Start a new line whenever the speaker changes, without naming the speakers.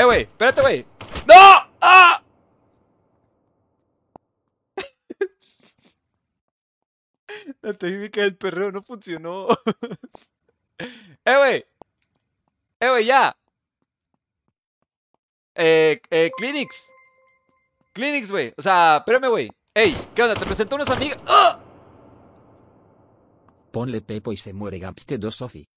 ¡Eh, güey! ¡Espérate, güey!
¡No! ¡Ah!
La técnica del perreo no funcionó. ¡Eh, güey! ¡Eh, güey, ya! Eh, eh, Clinics.
Clinics, güey. O sea, espérame, güey. ¡Ey! ¿Qué onda? Te presento unos amigos. ¡Ah!
Ponle Pepo y se muere Gapste 2 Sofi.